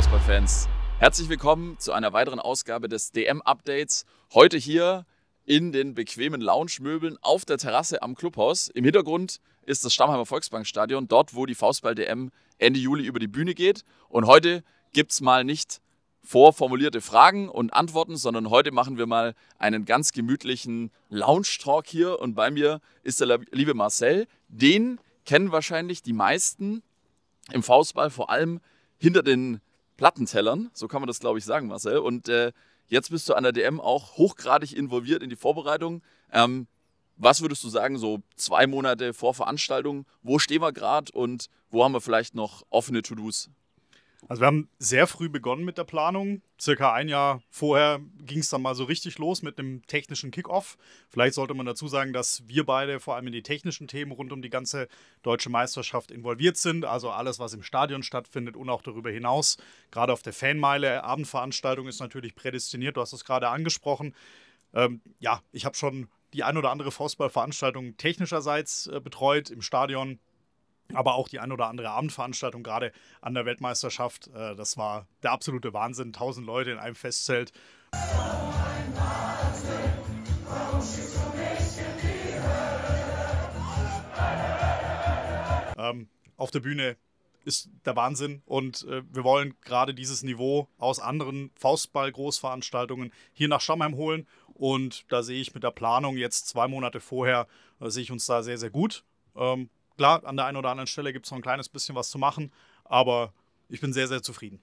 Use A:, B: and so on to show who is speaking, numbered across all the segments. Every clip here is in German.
A: basketball Herzlich willkommen zu einer weiteren Ausgabe des DM-Updates. Heute hier in den bequemen Lounge-Möbeln auf der Terrasse am Clubhaus. Im Hintergrund ist das Stammheimer Volksbankstadion, dort, wo die Faustball-DM Ende Juli über die Bühne geht. Und heute gibt es mal nicht vorformulierte Fragen und Antworten, sondern heute machen wir mal einen ganz gemütlichen Lounge-Talk hier. Und bei mir ist der liebe Marcel. Den kennen wahrscheinlich die meisten im Faustball, vor allem hinter den Plattentellern, so kann man das glaube ich sagen, Marcel. Und äh, jetzt bist du an der DM auch hochgradig involviert in die Vorbereitung. Ähm, was würdest du sagen, so zwei Monate vor Veranstaltung, wo stehen wir gerade und wo haben wir vielleicht noch offene To-Dos? Also
B: wir haben sehr früh begonnen mit der Planung. Circa ein Jahr vorher ging es dann mal so richtig los mit einem technischen Kickoff. Vielleicht sollte man dazu sagen, dass wir beide vor allem in die technischen Themen rund um die ganze deutsche Meisterschaft involviert sind. Also alles, was im Stadion stattfindet und auch darüber hinaus. Gerade auf der Fanmeile, Abendveranstaltung ist natürlich prädestiniert. Du hast es gerade angesprochen. Ähm, ja, ich habe schon die ein oder andere Faustballveranstaltung technischerseits äh, betreut im Stadion aber auch die ein oder andere Abendveranstaltung, gerade an der Weltmeisterschaft. Äh, das war der absolute Wahnsinn. Tausend Leute in einem Festzelt. Ähm, auf der Bühne ist der Wahnsinn und äh, wir wollen gerade dieses Niveau aus anderen Faustball-Großveranstaltungen hier nach Stammheim holen und da sehe ich mit der Planung jetzt zwei Monate vorher, äh, sehe ich uns da sehr, sehr gut. Ähm, Klar, an der einen oder anderen Stelle gibt es noch ein kleines bisschen was zu machen, aber ich bin sehr, sehr zufrieden.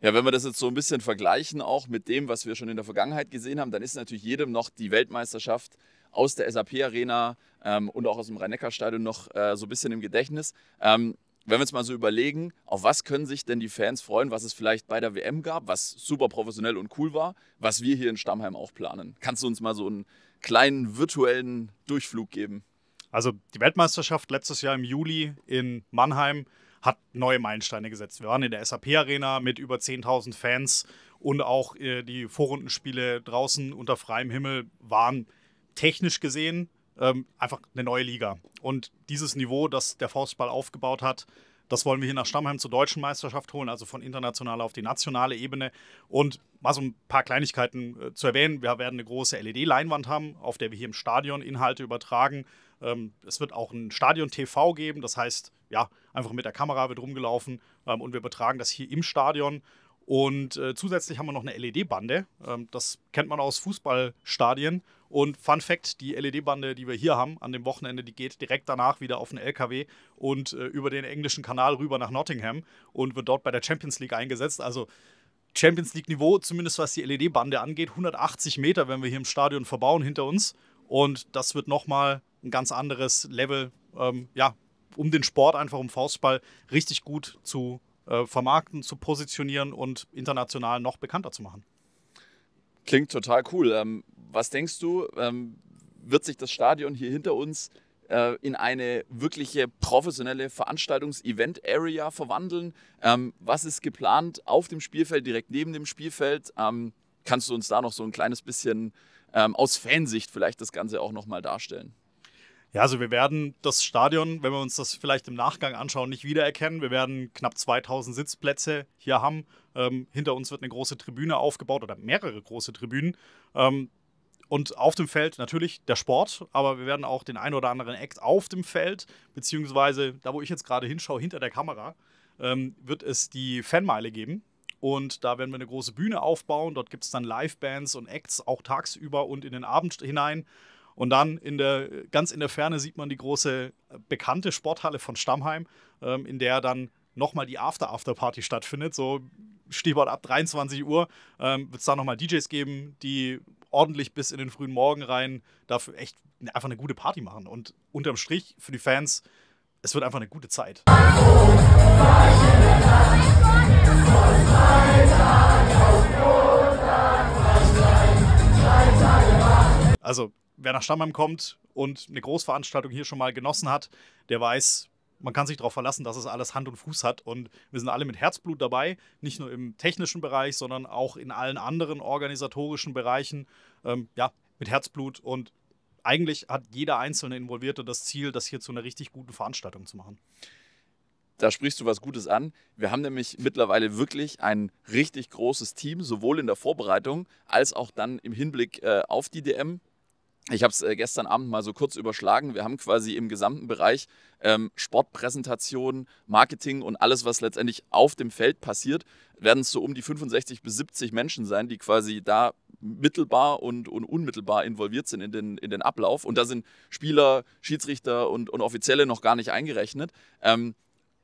A: Ja, wenn wir das jetzt so ein bisschen vergleichen, auch mit dem, was wir schon in der Vergangenheit gesehen haben, dann ist natürlich jedem noch die Weltmeisterschaft aus der SAP-Arena ähm, und auch aus dem Rhein-Neckar-Stadion noch äh, so ein bisschen im Gedächtnis. Ähm, wenn wir uns mal so überlegen, auf was können sich denn die Fans freuen, was es vielleicht bei der WM gab, was super professionell und cool war, was wir hier in Stammheim auch planen. Kannst du uns mal so einen kleinen virtuellen Durchflug geben? Also die
B: Weltmeisterschaft letztes Jahr im Juli in Mannheim hat neue Meilensteine gesetzt. Wir waren in der SAP-Arena mit über 10.000 Fans und auch äh, die Vorrundenspiele draußen unter freiem Himmel waren technisch gesehen ähm, einfach eine neue Liga. Und dieses Niveau, das der Faustball aufgebaut hat, das wollen wir hier nach Stammheim zur deutschen Meisterschaft holen, also von internationaler auf die nationale Ebene. Und mal so ein paar Kleinigkeiten äh, zu erwähnen. Wir werden eine große LED-Leinwand haben, auf der wir hier im Stadion Inhalte übertragen. Ähm, es wird auch ein Stadion-TV geben, das heißt, ja, einfach mit der Kamera wird rumgelaufen ähm, und wir betragen das hier im Stadion. Und äh, zusätzlich haben wir noch eine LED-Bande. Ähm, das kennt man aus Fußballstadien. Und Fun Fact: Die LED-Bande, die wir hier haben an dem Wochenende, die geht direkt danach wieder auf einen LKW und äh, über den englischen Kanal rüber nach Nottingham und wird dort bei der Champions League eingesetzt. Also Champions League-Niveau, zumindest was die LED-Bande angeht. 180 Meter, wenn wir hier im Stadion verbauen hinter uns. Und das wird nochmal ein ganz anderes Level, ähm, ja, um den Sport einfach um Faustball richtig gut zu äh, vermarkten, zu positionieren und international noch bekannter zu machen.
A: Klingt total cool. Ähm, was denkst du, ähm, wird sich das Stadion hier hinter uns äh, in eine wirkliche professionelle Veranstaltungs-Event-Area verwandeln? Ähm, was ist geplant auf dem Spielfeld, direkt neben dem Spielfeld? Ähm, kannst du uns da noch so ein kleines bisschen ähm, aus Fansicht vielleicht das Ganze auch nochmal darstellen? Ja, also wir werden das
B: Stadion, wenn wir uns das vielleicht im Nachgang anschauen, nicht wiedererkennen. Wir werden knapp 2000 Sitzplätze hier haben. Ähm, hinter uns wird eine große Tribüne aufgebaut oder mehrere große Tribünen. Ähm, und auf dem Feld natürlich der Sport, aber wir werden auch den ein oder anderen Act auf dem Feld, beziehungsweise da, wo ich jetzt gerade hinschaue, hinter der Kamera, ähm, wird es die Fanmeile geben. Und da werden wir eine große Bühne aufbauen. Dort gibt es dann Live-Bands und Acts auch tagsüber und in den Abend hinein. Und dann in der, ganz in der Ferne sieht man die große äh, bekannte Sporthalle von Stammheim, ähm, in der dann nochmal die After-After-Party stattfindet. So Stichwort ab 23 Uhr ähm, wird es da nochmal DJs geben, die ordentlich bis in den frühen Morgen rein dafür echt einfach eine gute Party machen. Und unterm Strich für die Fans, es wird einfach eine gute Zeit. Also wer nach Stammheim kommt und eine Großveranstaltung hier schon mal genossen hat, der weiß, man kann sich darauf verlassen, dass es alles Hand und Fuß hat. Und wir sind alle mit Herzblut dabei, nicht nur im technischen Bereich, sondern auch in allen anderen organisatorischen Bereichen. Ähm, ja, mit Herzblut und eigentlich hat jeder einzelne Involvierte das Ziel, das hier zu einer richtig guten Veranstaltung zu machen.
A: Da sprichst du was Gutes an. Wir haben nämlich mittlerweile wirklich ein richtig großes Team, sowohl in der Vorbereitung als auch dann im Hinblick äh, auf die DM. Ich habe es äh, gestern Abend mal so kurz überschlagen. Wir haben quasi im gesamten Bereich ähm, Sportpräsentation, Marketing und alles, was letztendlich auf dem Feld passiert, werden es so um die 65 bis 70 Menschen sein, die quasi da mittelbar und, und unmittelbar involviert sind in den, in den Ablauf. Und da sind Spieler, Schiedsrichter und, und Offizielle noch gar nicht eingerechnet. Ähm,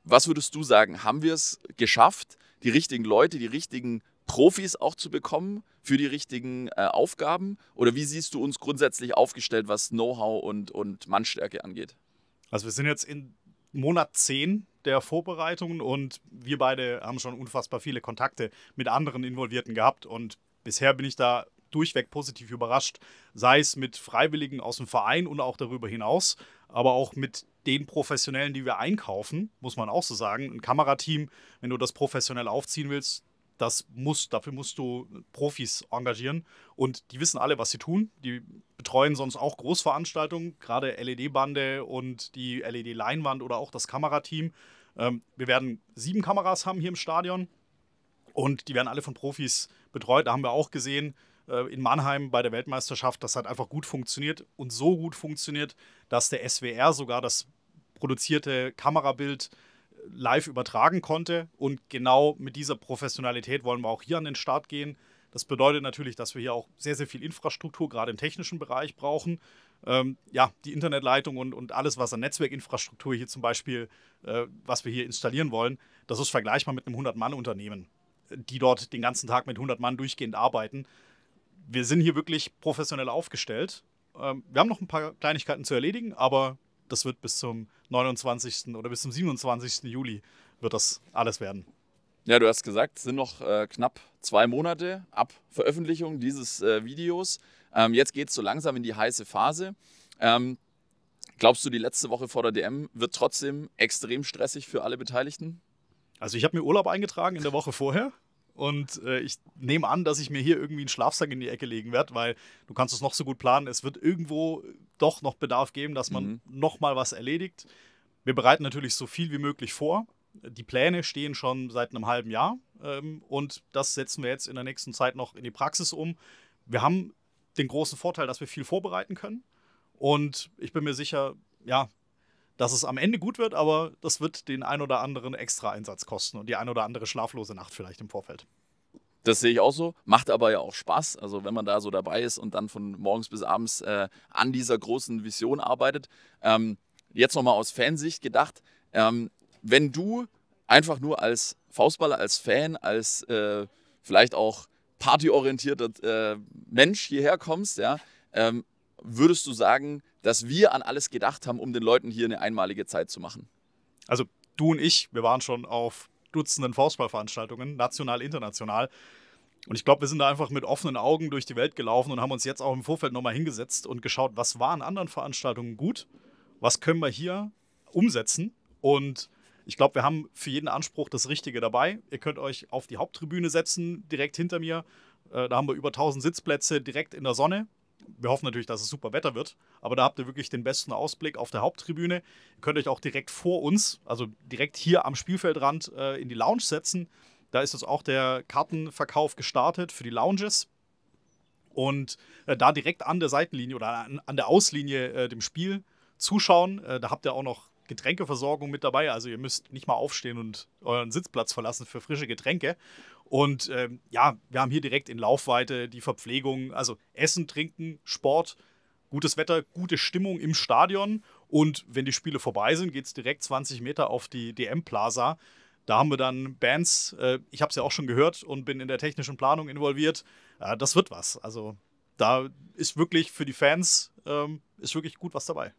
A: was würdest du sagen? Haben wir es geschafft, die richtigen Leute, die richtigen Profis auch zu bekommen für die richtigen äh, Aufgaben? Oder wie siehst du uns grundsätzlich aufgestellt, was Know-how und, und Mannstärke angeht?
B: Also wir sind jetzt in Monat 10 der Vorbereitungen und wir beide haben schon unfassbar viele Kontakte mit anderen Involvierten gehabt und bisher bin ich da durchweg positiv überrascht, sei es mit Freiwilligen aus dem Verein und auch darüber hinaus, aber auch mit den Professionellen, die wir einkaufen, muss man auch so sagen. Ein Kamerateam, wenn du das professionell aufziehen willst, das muss, dafür musst du Profis engagieren und die wissen alle, was sie tun. Die betreuen sonst auch Großveranstaltungen, gerade LED-Bande und die LED-Leinwand oder auch das Kamerateam. Ähm, wir werden sieben Kameras haben hier im Stadion und die werden alle von Profis betreut. Da haben wir auch gesehen äh, in Mannheim bei der Weltmeisterschaft, das hat einfach gut funktioniert und so gut funktioniert, dass der SWR sogar das produzierte Kamerabild live übertragen konnte. Und genau mit dieser Professionalität wollen wir auch hier an den Start gehen. Das bedeutet natürlich, dass wir hier auch sehr, sehr viel Infrastruktur, gerade im technischen Bereich, brauchen. Ähm, ja, die Internetleitung und, und alles, was an Netzwerkinfrastruktur hier zum Beispiel, äh, was wir hier installieren wollen, das ist vergleichbar mit einem 100-Mann-Unternehmen, die dort den ganzen Tag mit 100 Mann durchgehend arbeiten. Wir sind hier wirklich professionell aufgestellt. Ähm, wir haben noch ein paar Kleinigkeiten zu erledigen, aber das wird bis zum 29. oder bis zum 27. Juli wird das alles werden.
A: Ja, du hast gesagt, es sind noch äh, knapp zwei Monate ab Veröffentlichung dieses äh, Videos. Ähm, jetzt geht es so langsam in die heiße Phase. Ähm, glaubst du, die letzte Woche vor der DM wird trotzdem extrem stressig für alle Beteiligten? Also ich habe mir Urlaub eingetragen in der
B: Woche vorher. Und äh, ich nehme an, dass ich mir hier irgendwie einen Schlafsack in die Ecke legen werde, weil du kannst es noch so gut planen. Es wird irgendwo doch noch Bedarf geben, dass man mhm. nochmal was erledigt. Wir bereiten natürlich so viel wie möglich vor. Die Pläne stehen schon seit einem halben Jahr ähm, und das setzen wir jetzt in der nächsten Zeit noch in die Praxis um. Wir haben den großen Vorteil, dass wir viel vorbereiten können und ich bin mir sicher, ja, dass es am Ende gut wird, aber das wird den ein oder anderen extra Einsatz kosten und die ein oder andere schlaflose Nacht vielleicht im Vorfeld.
A: Das sehe ich auch so, macht aber ja auch Spaß. Also wenn man da so dabei ist und dann von morgens bis abends äh, an dieser großen Vision arbeitet. Ähm, jetzt nochmal aus Fansicht gedacht, ähm, wenn du einfach nur als Faustballer, als Fan, als äh, vielleicht auch partyorientierter äh, Mensch hierher kommst, ja, ähm, würdest du sagen, dass wir an alles gedacht haben, um den Leuten hier eine einmalige Zeit zu machen? Also du und ich, wir waren schon auf Dutzenden Faustballveranstaltungen,
B: national, international. Und ich glaube, wir sind da einfach mit offenen Augen durch die Welt gelaufen und haben uns jetzt auch im Vorfeld nochmal hingesetzt und geschaut, was war an anderen Veranstaltungen gut, was können wir hier umsetzen. Und ich glaube, wir haben für jeden Anspruch das Richtige dabei. Ihr könnt euch auf die Haupttribüne setzen, direkt hinter mir. Äh, da haben wir über 1000 Sitzplätze direkt in der Sonne wir hoffen natürlich, dass es super Wetter wird, aber da habt ihr wirklich den besten Ausblick auf der Haupttribüne. Ihr könnt euch auch direkt vor uns, also direkt hier am Spielfeldrand, äh, in die Lounge setzen. Da ist jetzt auch der Kartenverkauf gestartet für die Lounges. Und äh, da direkt an der Seitenlinie oder an, an der Auslinie äh, dem Spiel zuschauen. Äh, da habt ihr auch noch Getränkeversorgung mit dabei. Also ihr müsst nicht mal aufstehen und euren Sitzplatz verlassen für frische Getränke. Und ähm, ja, wir haben hier direkt in Laufweite die Verpflegung, also Essen, Trinken, Sport, gutes Wetter, gute Stimmung im Stadion. Und wenn die Spiele vorbei sind, geht es direkt 20 Meter auf die DM-Plaza. Da haben wir dann Bands, äh, ich habe es ja auch schon gehört und bin in der technischen Planung involviert. Äh, das wird was. Also da ist wirklich für die Fans ähm, ist wirklich gut was dabei.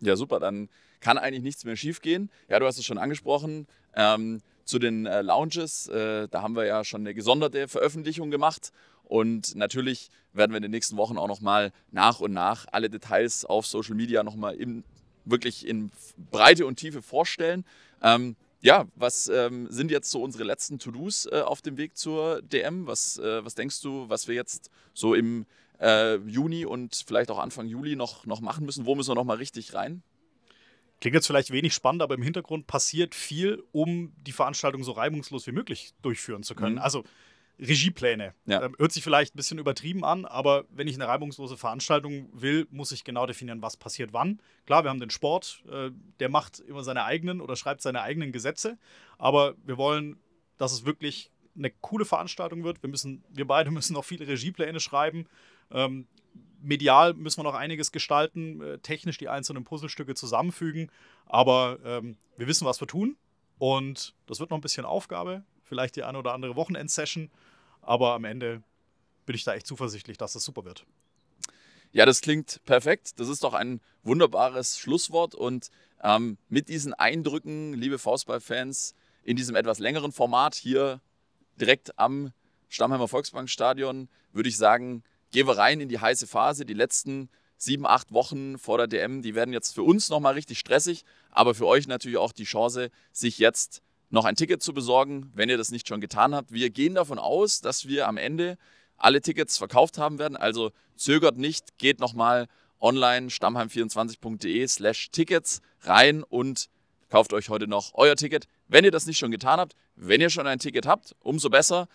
A: Ja, super. Dann kann eigentlich nichts mehr schiefgehen. Ja, du hast es schon angesprochen. Ähm, zu den äh, Lounges, äh, da haben wir ja schon eine gesonderte Veröffentlichung gemacht. Und natürlich werden wir in den nächsten Wochen auch nochmal nach und nach alle Details auf Social Media nochmal im, wirklich in Breite und Tiefe vorstellen. Ähm, ja, was ähm, sind jetzt so unsere letzten To-Dos äh, auf dem Weg zur DM? Was, äh, was denkst du, was wir jetzt so im äh, Juni und vielleicht auch Anfang Juli noch, noch machen müssen? Wo müssen wir nochmal richtig rein?
B: Klingt jetzt vielleicht wenig spannend, aber im Hintergrund passiert viel, um die Veranstaltung so reibungslos wie möglich durchführen zu können. Mhm. Also Regiepläne. Ja. Ähm, hört sich vielleicht ein bisschen übertrieben an, aber wenn ich eine reibungslose Veranstaltung will, muss ich genau definieren, was passiert wann. Klar, wir haben den Sport, äh, der macht immer seine eigenen oder schreibt seine eigenen Gesetze, aber wir wollen, dass es wirklich eine coole Veranstaltung wird. Wir, müssen, wir beide müssen noch viele Regiepläne schreiben. Ähm, medial müssen wir noch einiges gestalten, äh, technisch die einzelnen Puzzlestücke zusammenfügen. Aber ähm, wir wissen, was wir tun. Und das wird noch ein bisschen Aufgabe. Vielleicht die eine oder andere Wochenendsession. Aber am Ende bin ich da echt zuversichtlich, dass das super wird.
A: Ja, das klingt perfekt. Das ist doch ein wunderbares Schlusswort. Und ähm, mit diesen Eindrücken, liebe Faustball-Fans, in diesem etwas längeren Format hier direkt am Stammheimer Volksbankstadion, würde ich sagen, gehen wir rein in die heiße Phase. Die letzten sieben, acht Wochen vor der DM, die werden jetzt für uns nochmal richtig stressig, aber für euch natürlich auch die Chance, sich jetzt noch ein Ticket zu besorgen, wenn ihr das nicht schon getan habt. Wir gehen davon aus, dass wir am Ende alle Tickets verkauft haben werden. Also zögert nicht, geht nochmal online stammheim24.de slash Tickets rein und kauft euch heute noch euer Ticket. Wenn ihr das nicht schon getan habt, wenn ihr schon ein Ticket habt, umso besser.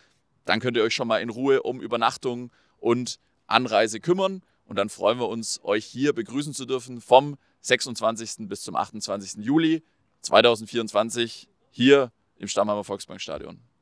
A: Dann könnt ihr euch schon mal in Ruhe um Übernachtung, und Anreise kümmern. Und dann freuen wir uns, euch hier begrüßen zu dürfen vom 26. bis zum 28. Juli 2024 hier im Stammheimer Volksbankstadion.